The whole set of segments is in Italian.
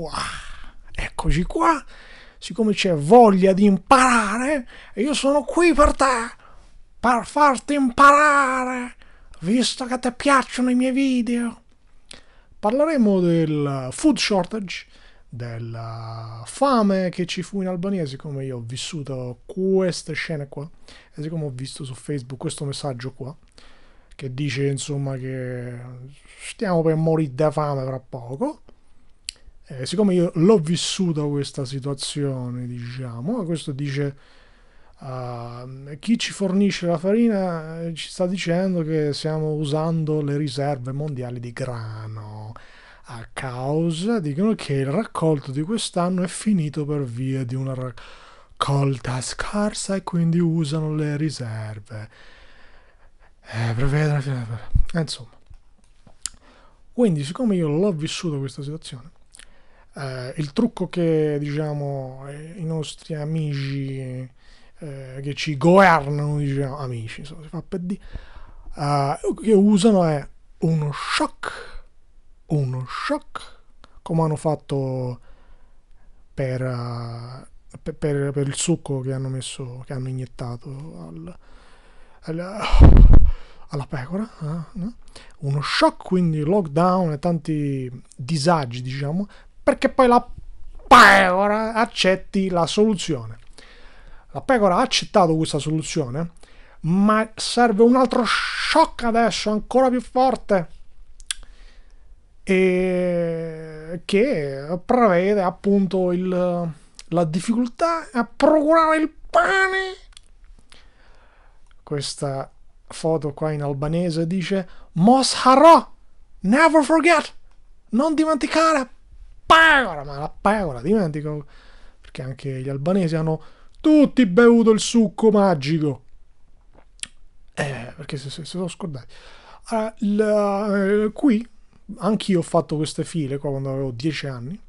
Wow, eccoci qua. Siccome c'è voglia di imparare, io sono qui per te, per farti imparare, visto che ti piacciono i miei video. Parleremo del food shortage, della fame che ci fu in Albania, siccome io ho vissuto queste scene qua, e siccome ho visto su Facebook questo messaggio qua, che dice insomma che stiamo per morire da fame fra poco, eh, siccome io l'ho vissuta questa situazione, diciamo, questo dice uh, chi ci fornisce la farina eh, ci sta dicendo che stiamo usando le riserve mondiali di grano a causa, dicono che il raccolto di quest'anno è finito per via di una raccolta scarsa e quindi usano le riserve. Eh, prevedono... Eh, insomma. Quindi siccome io l'ho vissuta questa situazione, eh, il trucco che diciamo eh, i nostri amici eh, che ci governano, diciamo, amici, so, si fa per di, eh, che usano è uno shock, uno shock, come hanno fatto per, per, eh, per, per il succo che hanno messo, che hanno iniettato al, al, alla pecora, eh, no? uno shock, quindi lockdown e tanti disagi, diciamo, perché poi la pecora accetti la soluzione. La pecora ha accettato questa soluzione, ma serve un altro shock adesso, ancora più forte, e che prevede appunto il, la difficoltà a procurare il pane. Questa foto qua in albanese dice Mos harò, never forget, non dimenticare, pecora, ma la pecora, dimentico. Perché anche gli albanesi hanno tutti bevuto il succo magico. Eh, perché se, se, se sono scordati. Allora, ah, la, eh, qui, anch'io ho fatto queste file qua quando avevo 10 anni.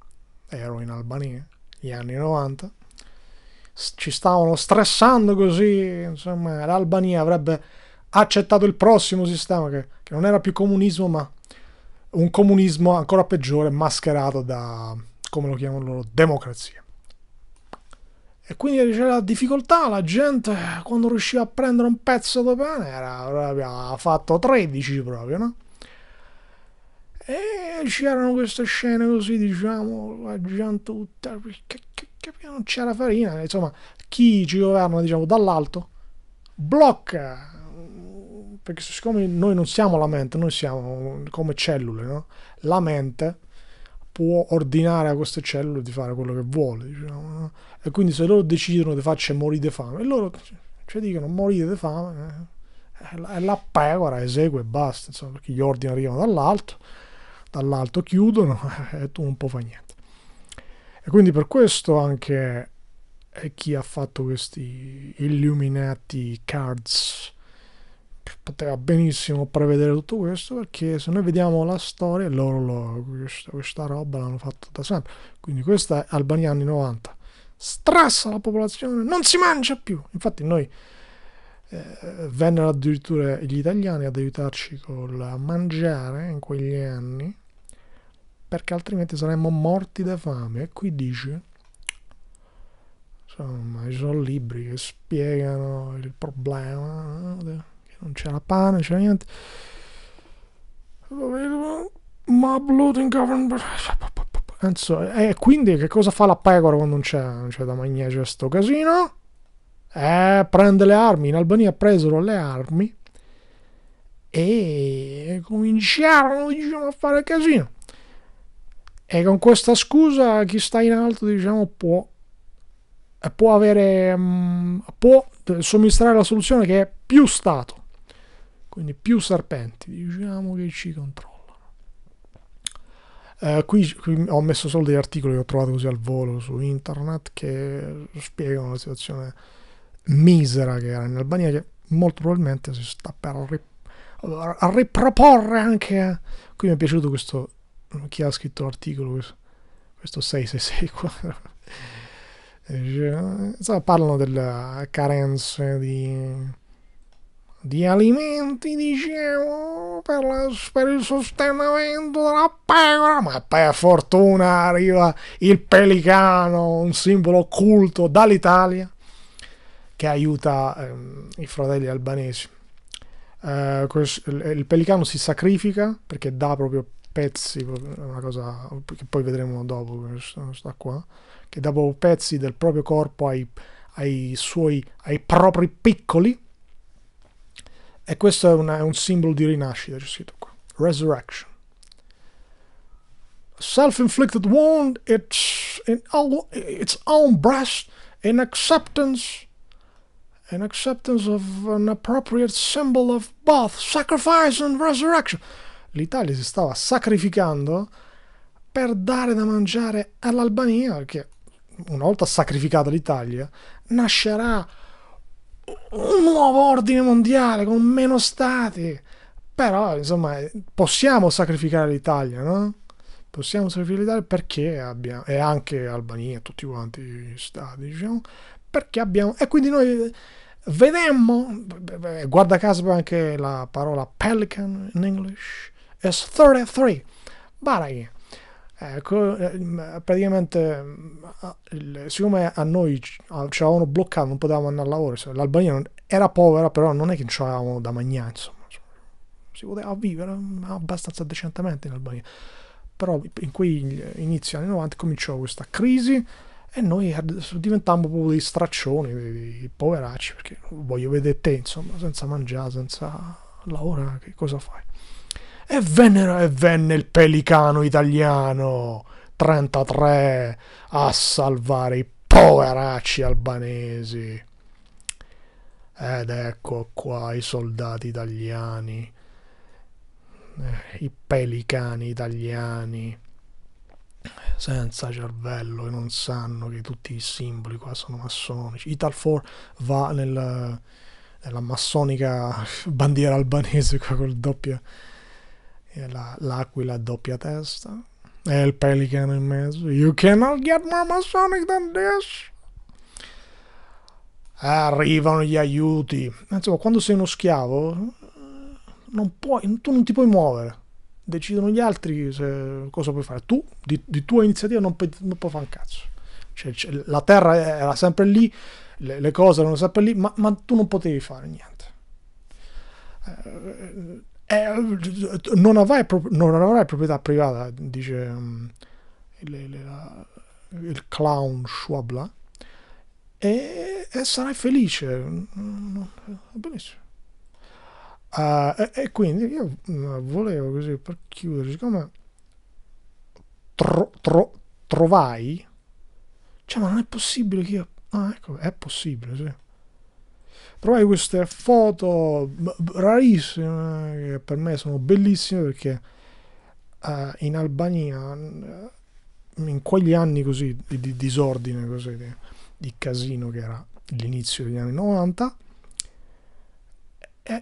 Ero in Albania, gli anni 90 ci stavano stressando così, insomma, l'Albania avrebbe accettato il prossimo sistema che, che, non era più comunismo ma un comunismo ancora peggiore mascherato da, come lo chiamano loro, democrazia. E quindi c'era la difficoltà, la gente quando riusciva a prendere un pezzo di pane era, aveva fatto 13 proprio, no? E c'erano queste scene così, diciamo, la gente tutta, che, che, che non c'era farina, insomma, chi ci governa, diciamo, dall'alto blocca perché siccome noi non siamo la mente, noi siamo come cellule, no? la mente può ordinare a queste cellule di fare quello che vuole, diciamo, no? e quindi se loro decidono di farci morire di fame, e loro ci dicono morire di fame, eh, e la pecora esegue e basta, insomma, perché gli ordini arrivano dall'alto, dall'alto chiudono e tu non puoi fare niente. E quindi per questo anche chi ha fatto questi illuminati cards poteva benissimo prevedere tutto questo perché se noi vediamo la storia loro lo, questa, questa, roba l'hanno fatta da sempre quindi questa è Albania anni 90 strassa la popolazione non si mangia più infatti noi eh, vennero addirittura gli italiani ad aiutarci col mangiare in quegli anni perché altrimenti saremmo morti da fame e qui dice insomma ci sono libri che spiegano il problema non c'era pane, non c'era niente. Lo vedo, ma bloating government... Eh, e quindi che cosa fa la pecora quando non c'è, non c'è da mangiare questo casino? Eh, prende le armi, in Albania presero le armi e cominciarono diciamo, a fare casino. E con questa scusa chi sta in alto diciamo, può, può avere, mm, può somministrare la soluzione che è più Stato quindi più serpenti diciamo che ci controllano eh, qui, qui, ho messo solo degli articoli che ho trovato così al volo su internet che spiegano la situazione misera che era in Albania che molto probabilmente si sta per rip- a riproporre anche eh. qui mi è piaciuto questo chi ha scritto l'articolo questo, questo 666 qua eh, insomma parlano delle carenze di di alimenti, dicevo, per, la, per il sostenimento della pecora, ma per fortuna arriva il pelicano, un simbolo occulto dall'Italia, che aiuta ehm, i fratelli albanesi. Eh, il pelicano si sacrifica perché dà proprio pezzi, una cosa che poi vedremo dopo, sta qua, che dà proprio pezzi del proprio corpo ai, ai suoi, ai propri piccoli, e questo è, una, è un simbolo di rinascita, c'è scritto qua. Resurrection. Self-inflicted wound, it's in all, its own breast, in acceptance, in acceptance of an appropriate symbol of both sacrifice and resurrection. L'Italia si stava sacrificando per dare da mangiare all'Albania, che una volta sacrificata l'Italia, nascerà un nuovo ordine mondiale con meno stati. Però, insomma, possiamo sacrificare l'Italia, no? Possiamo sacrificare l'Italia perché abbiamo, e anche Albania, tutti quanti gli stati, diciamo, perché abbiamo, e quindi noi vedemmo, guarda caso anche la parola pelican in English, is 33, baraghi Ecco, eh, praticamente, mm, siccome a noi ci avevano bloccato, non potevamo andare a lavoro, cioè, l'Albania era povera, però non è che ci avevamo da mangiare, insomma, si poteva vivere mm, abbastanza decentemente in Albania. Però in quei inizi anni 90 cominciò questa crisi e noi diventammo proprio dei straccioni, dei, poveracci, perché voglio vedere te, insomma, senza mangiare, senza lavorare, che cosa fai? E venne, e venne il pelicano italiano 33 a salvare i poveracci albanesi. Ed ecco qua i soldati italiani, eh, i pelicani italiani, senza cervello, che non sanno che tutti i simboli qua sono massonici. Ital 4 va nel, nella massonica bandiera albanese qua col doppio la, l'aquila a doppia testa e il pelicano in mezzo. You cannot get more Masonic than this. Arrivano gli aiuti. Insomma, quando sei uno schiavo, non puoi, tu non ti puoi muovere. Decidono gli altri se, cosa puoi fare. Tu, di, di tua iniziativa, non, puoi, non puoi fare un cazzo. Cioè, cioè, la terra era sempre lì, le, le cose erano sempre lì, ma, ma tu non potevi fare niente. Eh, eh, non, avrai, non, avrai, proprietà privata, dice um, mm, le, le, la, il clown Schwabla, e, e sarai felice. Mm, benissimo. Uh, e, e, quindi io mm, volevo così per chiudere, siccome tro, tro, trovai, cioè ma non è possibile che io... Ah ecco, è possibile, sì trovai queste foto rarissime che per me sono bellissime perché uh, in Albania in quegli anni così di, di disordine così, di, di, casino che era l'inizio degli anni 90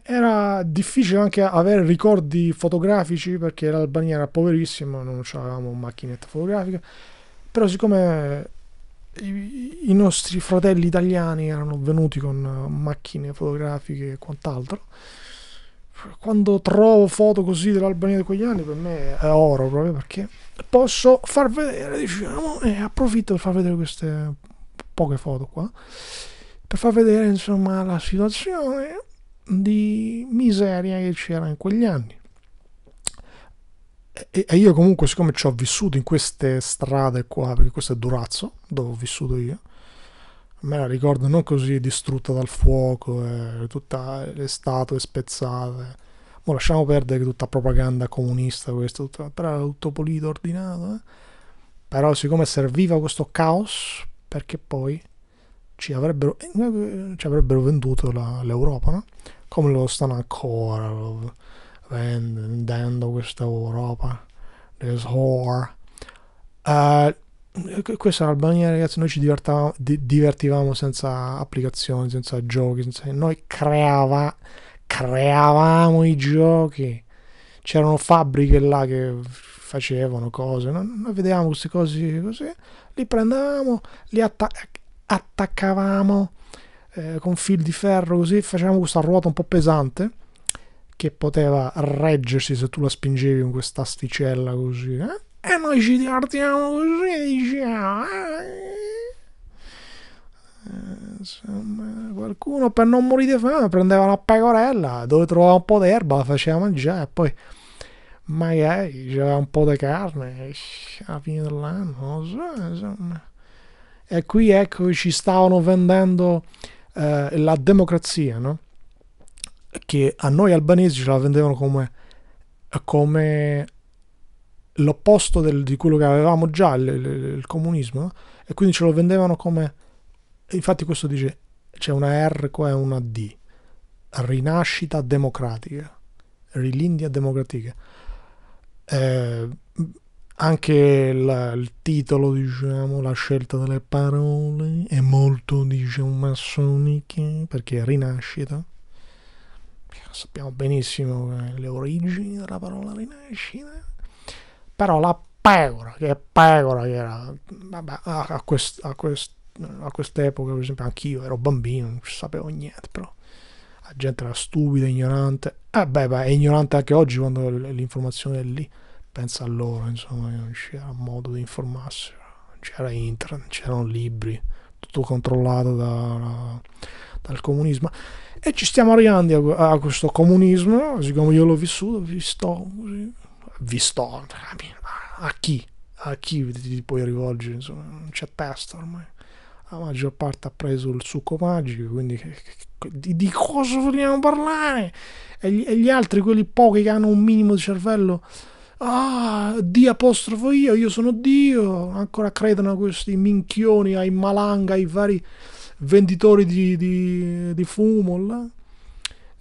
era difficile anche avere ricordi fotografici perché l'Albania era poverissima non avevamo macchinetta fotografica però siccome i, nostri fratelli italiani erano venuti con eh, macchine fotografiche e quant'altro quando trovo foto così dell'Albania di quegli anni per me è oro proprio perché posso far vedere diciamo ah, e eh, approfitto per far vedere queste poche foto qua per far vedere insomma la situazione di miseria che c'era in quegli anni e, e io comunque, siccome ci ho vissuto in queste strade qua, perché questo è Durazzo, dove ho vissuto io, me la ricordo non così distrutta dal fuoco, eh, tutte le statue spezzate. Mo lasciamo perdere che tutta propaganda comunista, questo, tutto, però era tutto pulito, ordinato. Eh. Però siccome serviva questo caos, perché poi ci avrebbero, eh, ci avrebbero venduto la, l'Europa, no? come lo stanno ancora. Lo, vendendo questa Europa there's horror uh, eh, questa era Albania ragazzi noi ci divertavamo, di, divertivamo senza applicazioni senza giochi senza... noi creava, creavamo i giochi c'erano fabbriche là che facevano cose noi, noi vedevamo queste cose così li prendevamo li atta- attaccavamo eh, con fil di ferro così facevamo questa ruota un po' pesante che poteva reggersi se tu la spingevi con questa asticella così. Eh? E eh, noi ci divertiamo così, diciamo. Eh? eh, insomma, qualcuno per non morire di fame prendeva una pecorella dove trovava un po' d'erba, la faceva mangiare e poi magari c'era un po' di carne alla fine dell'anno, non so, insomma. E qui ecco ci stavano vendendo eh, la democrazia, no? che a noi albanesi ce la vendevano come, come l'opposto del, di quello che avevamo già, il, il, il comunismo, e quindi ce lo vendevano come... Infatti questo dice, c'è una R qua e una D, rinascita democratica, rilindia democratica. Eh, anche la, il titolo, diciamo, la scelta delle parole è molto, diciamo, massonica, perché è rinascita. Eh, sappiamo benissimo le origini della parola rinascita, però la pecora, che pecora che era, vabbè, a, quest, a, quest, a quest'epoca per esempio anch'io ero bambino, non sapevo niente, però la gente era stupida, ignorante, e eh, beh, beh, è ignorante anche oggi quando l'informazione è lì, pensa a loro, insomma, non c'era modo di informarsi, non c'era internet, non c'erano libri, tutto controllato da, dal comunismo e ci stiamo arrivando a, a questo comunismo, siccome io l'ho vissuto, visto, visto, a chi? A chi ti puoi rivolgere? Insomma, non c'è testa ormai. La maggior parte ha preso il succo magico, quindi di, di cosa vogliamo parlare? E gli, e gli altri, quelli pochi che hanno un minimo di cervello, ah, di apostrofo io, io sono Dio, ancora credono a questi minchioni, ai malanga, ai vari venditori di, di, di fumo là.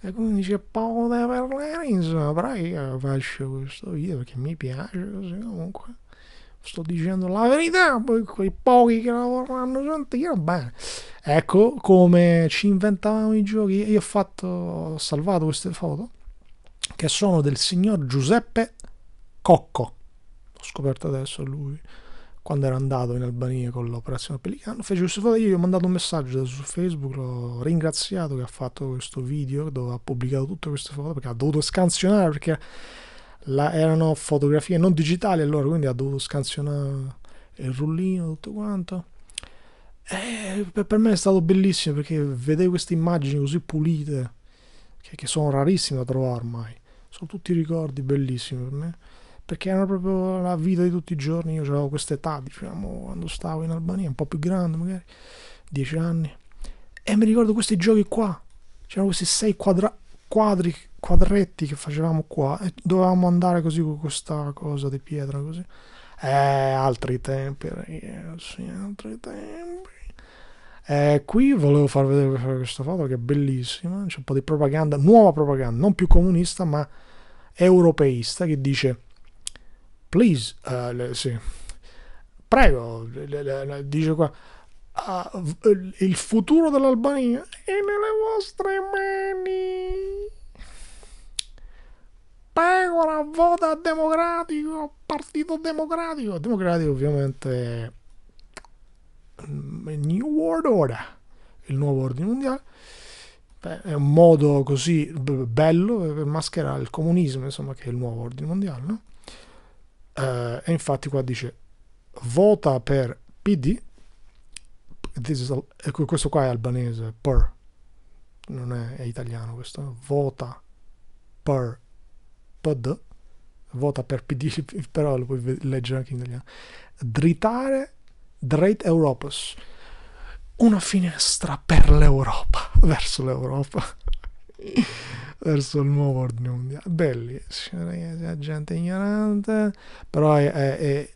E come dice Paolo De Berlin, però io faccio questo video perché mi piace così comunque. Sto dicendo la verità, poi quei pochi che la vorranno sentire, bene. Ecco come ci inventavamo i giochi. Io ho, fatto, ho salvato queste foto che sono del signor Giuseppe Cocco. ho scoperto adesso lui quando era andato in Albania con l'operazione Pellicano, fece questo foto. Io gli ho mandato un messaggio su Facebook, l'ho ringraziato che ha fatto questo video dove ha pubblicato tutte queste foto perché ha dovuto scansionare perché la, erano fotografie non digitali allora, quindi ha dovuto scansionare il rullino, tutto quanto. E per me è stato bellissimo perché vedere queste immagini così pulite, che, che sono rarissime da trovare ormai, sono tutti ricordi bellissimi per me perché era proprio la vita di tutti i giorni. Io avevo questa età, diciamo, quando stavo in Albania, un po' più grande magari, dieci anni. E mi ricordo questi giochi qua. C'erano questi sei quadra- quadri, quadretti che facevamo qua e dovevamo andare così con questa cosa di pietra così. Eh, altri tempi, ragazzi, altri tempi. Eh, qui volevo far vedere questa foto che è bellissima, c'è un po' di propaganda, nuova propaganda, non più comunista ma europeista che dice please, uh, le, sì. prego, le, le, dice qua, uh, il futuro dell'Albania è nelle vostre mani. Prego, la vota democratico, partito democratico, democratico ovviamente mm, New World Order, il nuovo ordine mondiale. Beh, è un modo così bello per mascherare il comunismo, insomma, che è il nuovo ordine mondiale, no? eh, e infatti qua dice vota per PD is, ecco, questo qua è albanese per non è, è italiano questo eh. vota per PD vota per PD però lo puoi leggere anche in italiano dritare Dreit Europos una finestra per l'Europa verso l'Europa verso il nuovo ordine mondiale. Bellissimo, la gente ignorante, però è, è, è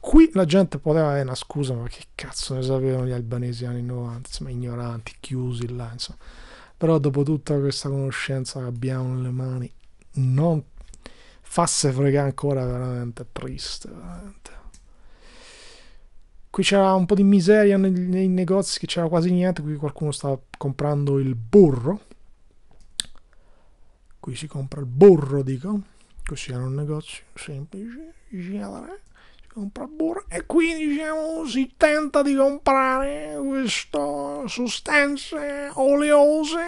qui la gente poteva avere una scusa, ma che cazzo ne sapevano gli albanesi anni 90, insomma, ignoranti, chiusi là, insomma. Però dopo tutta questa conoscenza che abbiamo nelle mani, non fasse fregare ancora veramente triste, veramente. Qui c'era un po' di miseria nei, nei negozi che c'era quasi niente, qui qualcuno stava comprando il burro qui si compra il burro dico così era un negozio semplice si compra il burro e qui diciamo si tenta di comprare queste sostanze oleose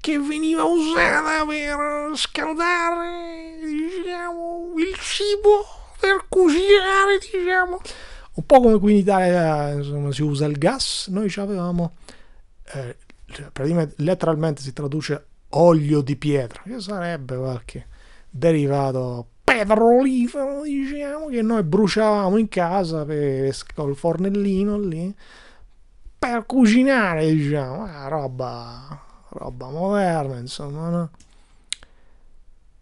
che veniva usata per scaldare diciamo il cibo per cucinare diciamo un po' come qui in Italia insomma, si usa il gas, noi avevamo, eh, cioè, praticamente letteralmente si traduce olio di pietra, che sarebbe qualche derivato petrolifero, diciamo, che noi bruciavamo in casa per, col fornellino lì, per cucinare, diciamo, eh, roba, roba moderna, insomma, no?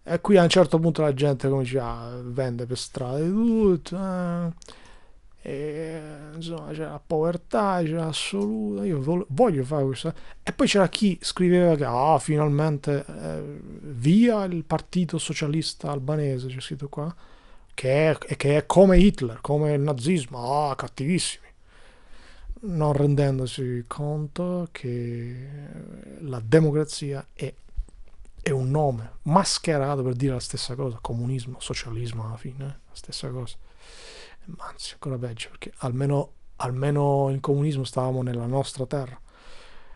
E qui a un certo punto la gente comincia a vendere per strada di tutto. Eh e, insomma, c'era povertà, c'era assoluta. Io voglio, fare questa E poi c'era chi scriveva che ah, finalmente eh, via il partito socialista albanese, c'è scritto qua, che è, che è come Hitler, come il nazismo, ah, cattivissimi. Non rendendosi conto che la democrazia è, è un nome mascherato per dire la stessa cosa, comunismo, socialismo alla fine, eh, la stessa cosa anzi ancora peggio perché almeno, almeno in comunismo stavamo nella nostra terra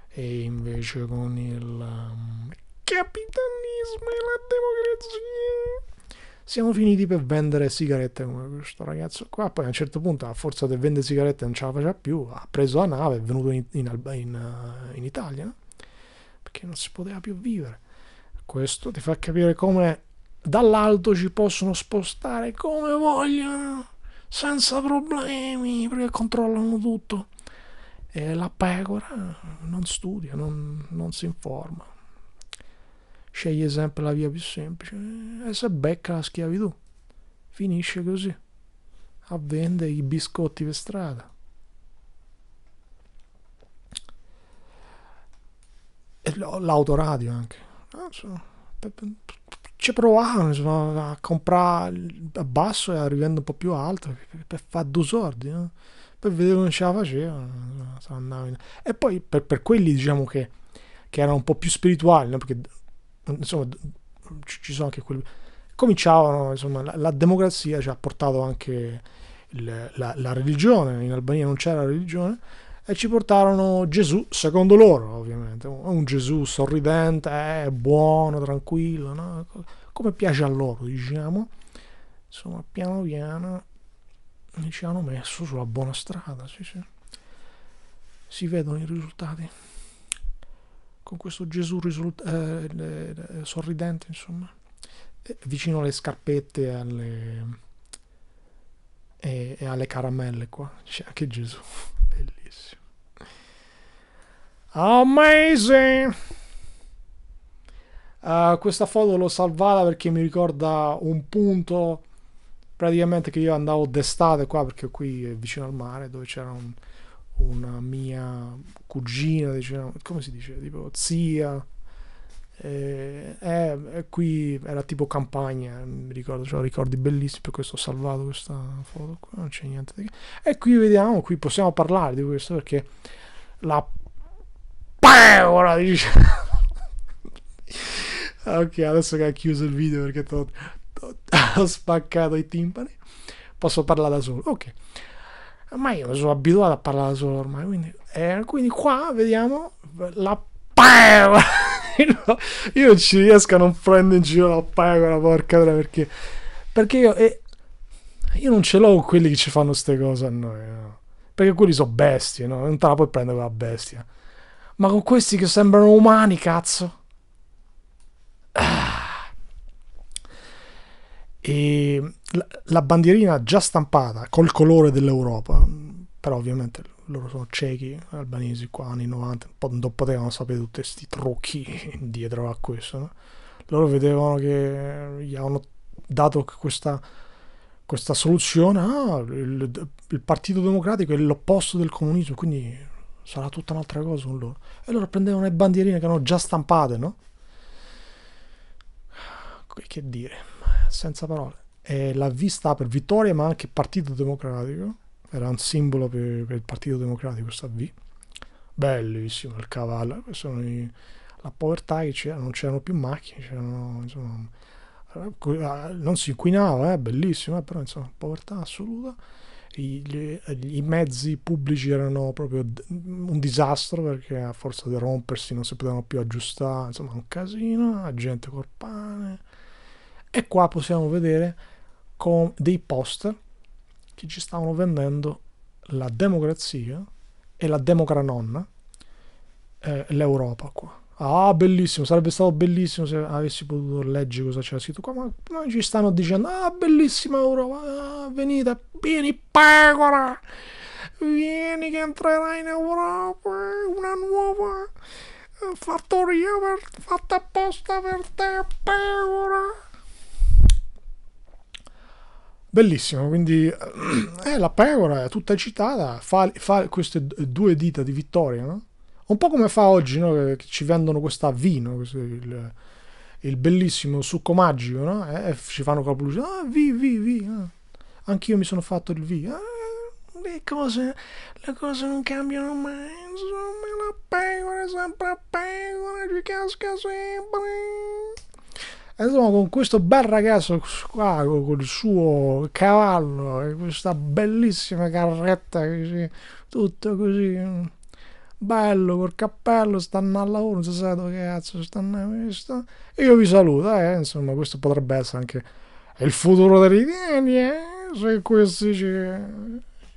e invece con il ehm, capitalismo e la democrazia siamo finiti per vendere sigarette come questo ragazzo qua poi a un certo punto a forza di vendere sigarette non ce la faceva più ha preso la nave è venuto in, in, in, eh, in Italia perché non si poteva più vivere questo ti fa capire come dall'alto ci possono spostare come vogliono senza problemi, perché controllano tutto. E la pecora non studia, non, non si informa, sceglie sempre la via più semplice e se becca la schiavitù, finisce così, a vendere i biscotti per strada. e l'autoradio anche. Ah, so, ci provavamo insomma, a comprare a basso e arrivando un po' più alto per, per fare due sordi no? per vedere come ce la facevano in... e poi per, per, quelli diciamo che, che erano un po' più spirituali no? perché insomma ci, sono anche quelli cominciavano insomma la, la democrazia ci ha portato anche il, la, la religione in Albania non c'era religione e ci portarono Gesù, secondo loro ovviamente, un Gesù sorridente, eh, buono, tranquillo, no? come piace a loro, diciamo. Insomma, piano piano eh, ci hanno messo sulla buona strada, sì, sì. si vedono i risultati. Con questo Gesù risult- eh, eh, eh, sorridente, insomma, eh, vicino alle scarpette alle... E, e alle caramelle qua, c'è anche Gesù bellissimo. Amazing! Uh, questa foto l'ho salvata perché mi ricorda un punto praticamente che io andavo d'estate qua perché qui è vicino al mare dove c'era un, una mia cugina, diciamo, come si dice, tipo zia, eh, eh, eh, qui era tipo campagna, mi ricordo, cioè, ricordi bellissimi, per questo ho salvato questa foto qua, non c'è niente di che. E qui vediamo, qui possiamo parlare di questo perché la paura dice... ok, adesso che ha chiuso il video perché t'ho, t'ho, t'ho spaccato i timpani, posso parlare da solo. Ok. Ma io sono abituato a parlare da solo ormai, quindi, eh, quindi qua vediamo la paura. quello io non ci riesco a non prendere in giro la paia con la porca perché perché io, eh, io non ce l'ho con quelli che ci fanno queste cose a noi no? perché quelli sono bestie no? non te la puoi prendere quella bestia ma con questi che sembrano umani cazzo ah. e la, la bandierina già stampata col colore dell'Europa però ovviamente loro sono ciechi albanesi qua anni 90, non potevano sapere tutti questi trucchi dietro a questo. No? Loro vedevano che gli avevano dato questa, questa soluzione, ah, il, il, Partito Democratico è l'opposto del comunismo, quindi sarà tutta un'altra cosa con loro. E loro prendevano le bandierine che erano già stampate, no? Che dire, senza parole. E la V sta per Vittoria, ma anche Partito Democratico era un simbolo per, per il Partito Democratico, sta V. Bellissimo il cavallo. I, la povertà che c'era, non c'erano più macchine, c'erano, insomma, ah, non si inquinava, eh, bellissimo, eh, però insomma, povertà assoluta. I, mezzi pubblici erano proprio un disastro perché a forza di rompersi non si potevano più aggiustare, insomma un casino, la gente col pane. E qua possiamo vedere con dei poster che ci stavano vendendo la democrazia e la democranonna, eh, l'Europa qua. Ah, bellissimo, sarebbe stato bellissimo se avessi potuto leggere cosa c'era scritto qua, ma noi ci stanno dicendo, ah, bellissima Europa, ah, venite, vieni pecora, vieni che entrerai in Europa, una nuova eh, fattoria per, fatta apposta per te, pecora. Bellissimo, quindi eh, la pecora è tutta eccitata, fa, fa, queste due dita di vittoria, no? Un po' come fa oggi, no? Che, ci vendono questa vino, questo, il, il, bellissimo succo magico, no? E, eh, e eh, ci fanno con la pubblicità, ah, vi, vi, vi. Ah. Anch'io mi sono fatto il vi. Ah, le cose, le cose non cambiano mai, insomma la pecora è sempre la pecora, ci casca sempre. Insomma, con questo bel ragazzo qua, con il suo cavallo e questa bellissima carretta, così, tutto così mm, bello col cappello, stanno al lavoro, non si sa dove cazzo stanno. Eh, stanno. Io vi saluto, eh, insomma, questo potrebbe essere anche il futuro dell'Italia, eh, se questi ci,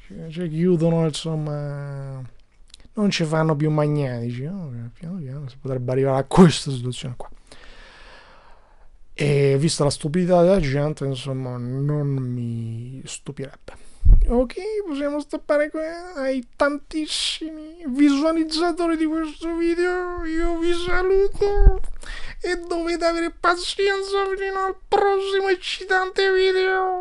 ci, ci, chiudono, insomma, non ci fanno più magnetici, no? piano piano si potrebbe arrivare a questa situazione qua. E vista la stupidità della gente, insomma, non mi stupirebbe. Ok, possiamo stoppare qui ai tantissimi visualizzatori di questo video. Io vi saluto e dovete avere pazienza fino al prossimo eccitante video.